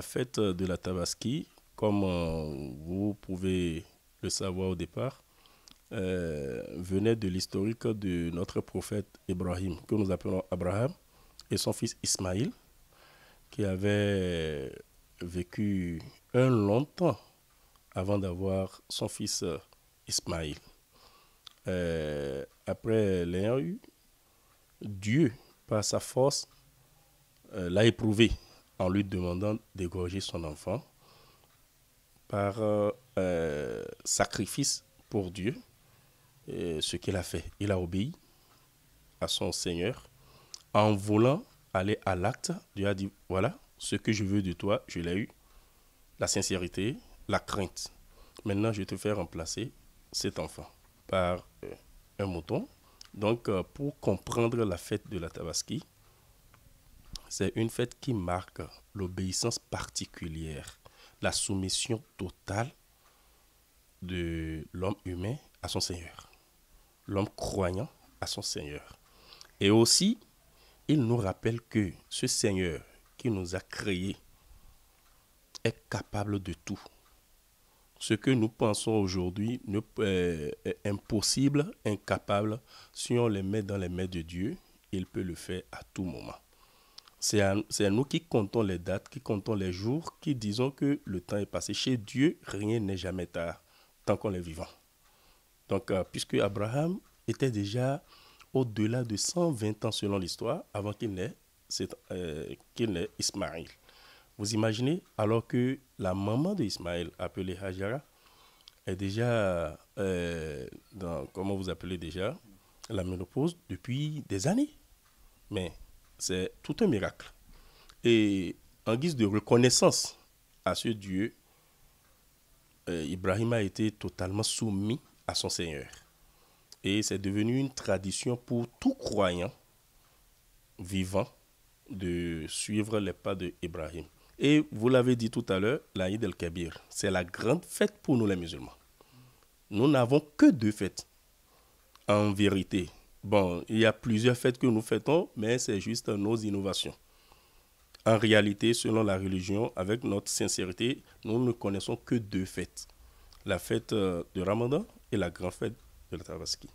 la fête euh, de la Tabaski, comme euh, vous pouvez le savoir au départ, euh, venait de l'historique de notre prophète Ibrahim, que nous appelons Abraham, et son fils Ismaïl, qui avait vécu un long temps avant d'avoir son fils Ismaïl. après l'ayant Dieu, par sa force, l'a éprouvé en lui demandant d'égorger son enfant par euh, euh, sacrifice pour Dieu, ce qu'il a fait. Il a obéi à son Seigneur en voulant aller à l'acte. Dieu a dit, voilà, ce que je veux de toi, je l'ai eu. La sincérité, la crainte. Maintenant, je vais te faire remplacer cet enfant par euh, un mouton. Donc, pour comprendre la fête de la Tabaski, c'est une fête qui marque l'obéissance particulière, la soumission totale de l'homme humain à son Seigneur, l'homme croyant à son Seigneur. Et aussi, il nous rappelle que ce Seigneur qui nous a créés est capable de tout. Ce que nous pensons aujourd'hui euh, est impossible, incapable. Si on le met dans les mains de Dieu, il peut le faire à tout moment. C'est à, nous qui comptons les dates, qui comptons les jours, qui disons que le temps est passé. Chez Dieu, rien n'est jamais tard, tant qu'on est vivant. Donc, euh, puisque Abraham était déjà au-delà de 120 ans selon l'histoire, avant euh, qu'il n'ait Ismaël. Vous imaginez, alors que la maman d'Ismaël, appelée Hajara, est déjà euh, dans, comment vous appelez déjà, la ménopause depuis des années. Mais c'est tout un miracle. Et en guise de reconnaissance à ce Dieu, euh, Ibrahim a été totalement soumis à son Seigneur. Et c'est devenu une tradition pour tout croyant vivant de suivre les pas d'Ibrahim. Et vous l'avez dit tout à l'heure, l'Aïd el-Kabir, c'est la grande fête pour nous les musulmans. Nous n'avons que deux fêtes, en vérité, Bon, il y a plusieurs fêtes que nous fêtons, mais c'est juste nos innovations. En réalité, selon la religion, avec notre sincérité, nous ne connaissons que deux fêtes. La fête euh, de Ramadan et la grande fête de la Tabaski.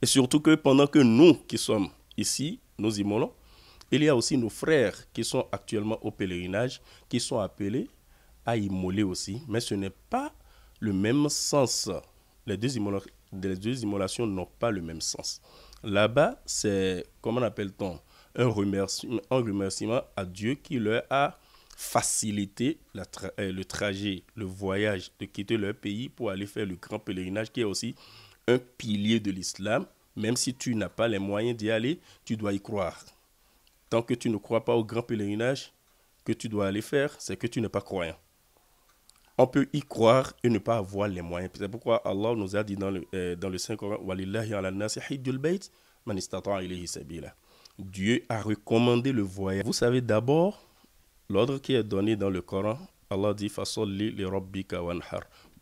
Et surtout que pendant que nous qui sommes ici, nous immolons, il y a aussi nos frères qui sont actuellement au pèlerinage, qui sont appelés à immoler aussi, mais ce n'est pas le même sens. Les deux immolations les deux immolations n'ont pas le même sens. Là-bas, c'est, comment appelle-t-on, un remerciement, à Dieu qui leur a facilité euh, le trajet, le voyage, de quitter leur pays pour aller faire le grand pèlerinage qui est aussi un pilier de l'islam. Même si tu n'as pas les moyens d'y aller, tu dois y croire. Tant que tu ne crois pas au grand pèlerinage que tu dois aller faire, c'est que tu n'es pas croyant on peut y croire et ne pas avoir les moyens. C'est pourquoi Allah nous a dit dans le, euh, dans le Saint-Coran Dieu a recommandé le voyage. Vous savez d'abord l'ordre qui est donné dans le Coran. Allah dit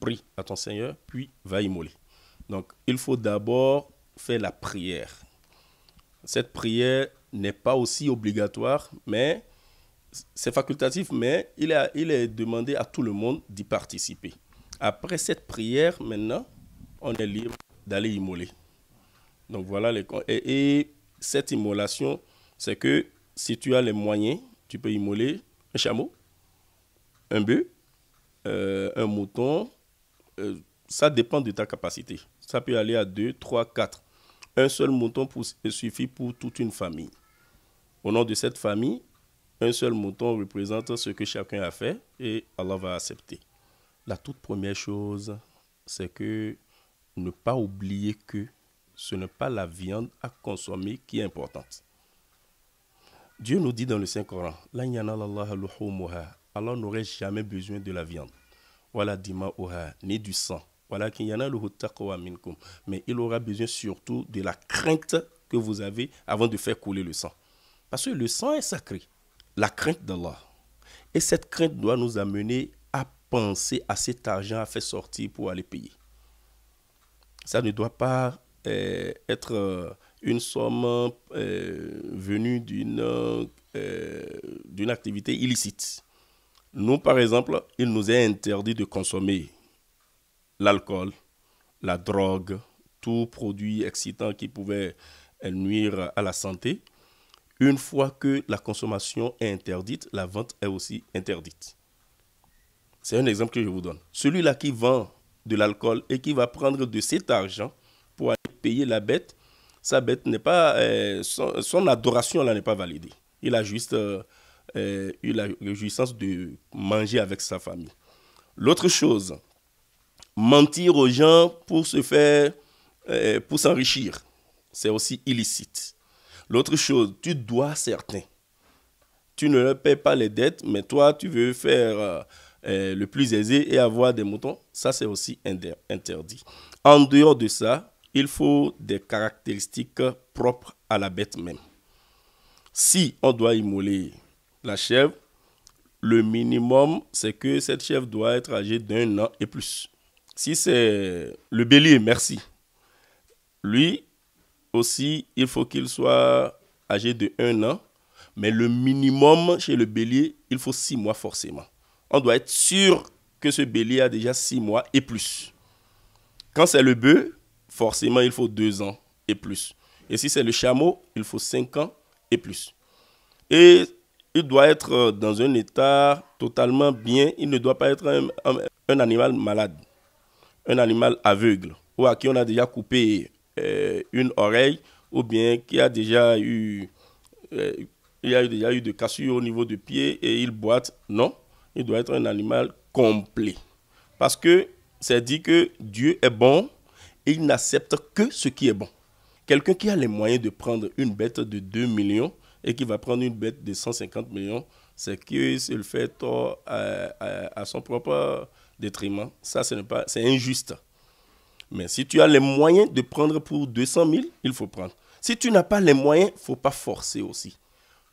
Prie à ton Seigneur, puis va immoler. Donc, il faut d'abord faire la prière. Cette prière n'est pas aussi obligatoire, mais c'est facultatif, mais il, il est demandé à tout le monde d'y participer. Après cette prière, maintenant, on est libre d'aller immoler. Donc voilà les et, cette immolation, c'est que si tu as les moyens, tu peux immoler un chameau, un bœuf, euh, un mouton. Euh, ça dépend de ta capacité. Ça peut aller à deux, trois, quatre. Un seul mouton suffit pour toute une famille. Au nom de cette famille, un seul mouton représente ce que chacun a fait et Allah va accepter. La toute première chose, c'est que ne pas oublier que ce n'est pas la viande à consommer qui est importante. Dieu nous dit dans le Saint-Coran, Allah n'aurait jamais besoin de la viande, ni du sang, voilà mais il aura besoin surtout de la crainte que vous avez avant de faire couler le sang. Parce que le sang est sacré la crainte d'Allah. Et cette crainte doit nous amener à penser à cet argent à faire sortir pour aller payer. Ça ne doit pas euh, être euh, une somme euh, venue d'une d'une activité illicite. Nous, par exemple, il nous est interdit de consommer l'alcool, la drogue, tout produit excitant qui pouvait nuire à la santé une fois que la consommation est interdite, la vente est aussi interdite. C'est un exemple que je vous donne. Celui-là qui vend de l'alcool et qui va prendre de cet argent pour aller payer la bête, sa bête n'est pas, euh, son, adoration là n'est pas validée. Il a juste eu euh, la jouissance de manger avec sa famille. L'autre chose, mentir aux gens pour se faire, euh, pour s'enrichir, c'est aussi illicite. L'autre chose, tu dois certains. Tu ne leur payes pas les dettes, mais toi, tu veux faire euh, euh, le plus aisé et avoir des moutons. Ça, c'est aussi interdit. En dehors de ça, il faut des caractéristiques propres à la bête même. Si on doit immoler la chèvre, le minimum, c'est que cette chèvre doit être âgée d'un an et plus. Si c'est le bélier, merci. Lui, aussi, il faut qu'il soit âgé de 1 an, mais le minimum chez le bélier, il faut 6 mois forcément. On doit être sûr que ce bélier a déjà 6 mois et plus. Quand c'est le bœuf, forcément, il faut 2 ans et plus. Et si c'est le chameau, il faut 5 ans et plus. Et il doit être euh, dans un état totalement bien. Il ne doit pas être un, un animal malade, un animal aveugle, ou à qui on a déjà coupé euh, une oreille ou bien qui a déjà eu, euh, il a déjà eu de cassures au niveau du pied et il boite. Non, il doit être un animal complet. Parce que c'est dit que Dieu est bon et il n'accepte que ce qui est bon. Quelqu'un qui a les moyens de prendre une bête de 2 millions et qui va prendre une bête de 150 millions, c'est qu'il fait tort à, à son propre détriment. Ça, ce pas, c'est injuste. Mais si tu as les moyens de prendre pour 200 000, il faut prendre. Si tu n'as pas les moyens, il ne faut pas forcer aussi.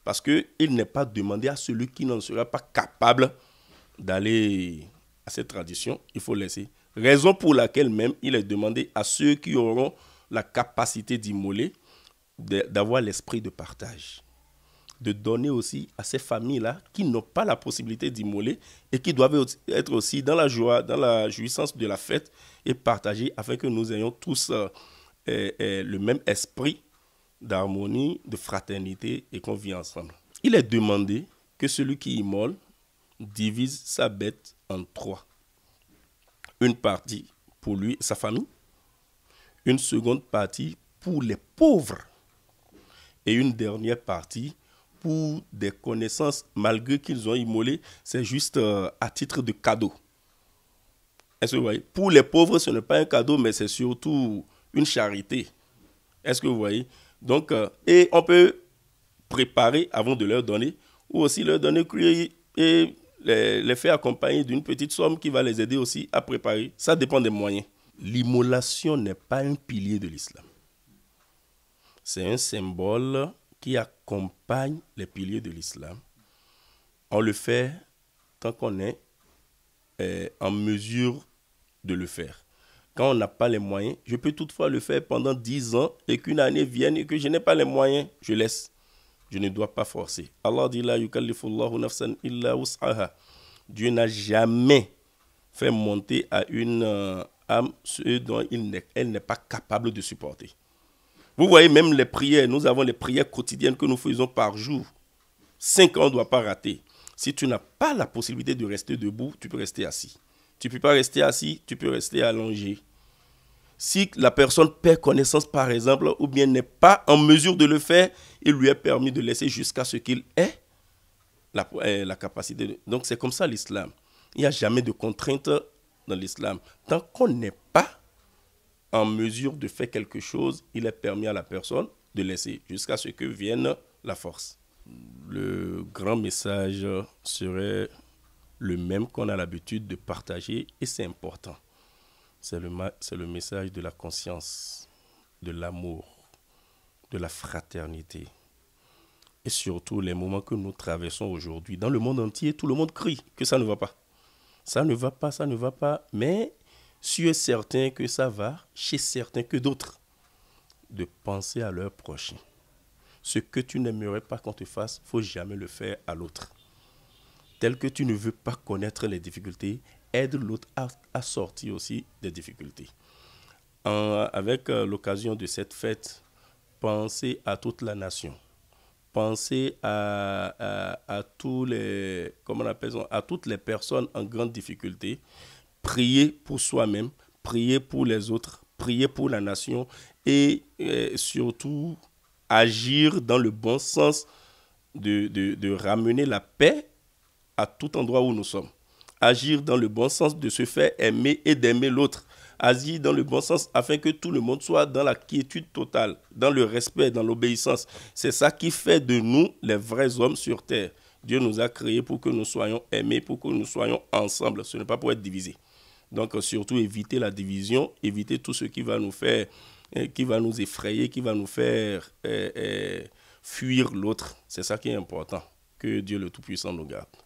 Parce qu'il n'est pas demandé à celui qui n'en sera pas capable d'aller à cette tradition. Il faut laisser. Raison pour laquelle même il est demandé à ceux qui auront la capacité d'immoler d'avoir l'esprit de partage de donner aussi à ces familles-là qui n'ont pas la possibilité d'immoler et qui doivent être aussi dans la joie, dans la jouissance de la fête et partager afin que nous ayons tous euh, euh, euh, le même esprit d'harmonie, de fraternité et qu'on vit ensemble. Il est demandé que celui qui immole divise sa bête en trois. Une partie pour lui et sa famille, une seconde partie pour les pauvres et une dernière partie pour pour des connaissances, malgré qu'ils ont immolé, c'est juste euh, à titre de cadeau. Est-ce que vous voyez Pour les pauvres, ce n'est pas un cadeau, mais c'est surtout une charité. Est-ce que vous voyez Donc, euh, et on peut préparer avant de leur donner, ou aussi leur donner et les faire accompagner d'une petite somme qui va les aider aussi à préparer. Ça dépend des moyens. L'immolation n'est pas un pilier de l'islam. C'est un symbole qui accompagne les piliers de l'islam. On le fait tant qu'on est euh, en mesure de le faire. Quand on n'a pas les moyens, je peux toutefois le faire pendant 10 ans et qu'une année vienne et que je n'ai pas les moyens, je laisse. Je ne dois pas forcer. Allah dit là, nafsan illa Dieu n'a jamais fait monter à une euh, âme ce dont il elle n'est pas capable de supporter. Vous voyez même les prières, nous avons les prières quotidiennes que nous faisons par jour. Cinq ans, on ne doit pas rater. Si tu n'as pas la possibilité de rester debout, tu peux rester assis. Tu ne peux pas rester assis, tu peux rester allongé. Si la personne perd connaissance, par exemple, ou bien n'est pas en mesure de le faire, il lui est permis de laisser jusqu'à ce qu'il ait la, euh, capacité. Donc c'est comme ça l'islam. Il n'y a jamais de contrainte dans l'islam. Tant qu'on n'est pas en mesure de faire quelque chose, il est permis à la personne de laisser jusqu'à ce que vienne la force. Le grand message serait le même qu'on a l'habitude de partager et c'est important. C'est le, le message de la conscience, de l'amour, de la fraternité. Et surtout les moments que nous traversons aujourd'hui. Dans le monde entier, tout le monde crie que ça ne va pas. Ça ne va pas, ça ne va pas. Mais es certain que ça va, chez certains que d'autres, de penser à leur prochain. Ce que tu n'aimerais pas qu'on te fasse, faut jamais le faire à l'autre. Tel que tu ne veux pas connaître les difficultés, aide l'autre à, sortir aussi des difficultés. avec euh, l'occasion de cette fête, pensez à toute la nation. Pensez à, à, tous les, comment on appelle, à toutes les personnes en grande difficulté prier pour soi-même, prier pour les autres, prier pour la nation et, euh, surtout agir dans le bon sens de, de, de, ramener la paix à tout endroit où nous sommes. Agir dans le bon sens de se faire aimer et d'aimer l'autre. Agir dans le bon sens afin que tout le monde soit dans la quiétude totale, dans le respect, dans l'obéissance. C'est ça qui fait de nous les vrais hommes sur terre. Dieu nous a créés pour que nous soyons aimés, pour que nous soyons ensemble. Ce n'est pas pour être divisés. Donc euh, surtout éviter la division, éviter tout ce qui va nous faire, euh, qui va nous effrayer, qui va nous faire euh, fuir l'autre. C'est ça qui est important. Que Dieu le Tout-Puissant nous garde.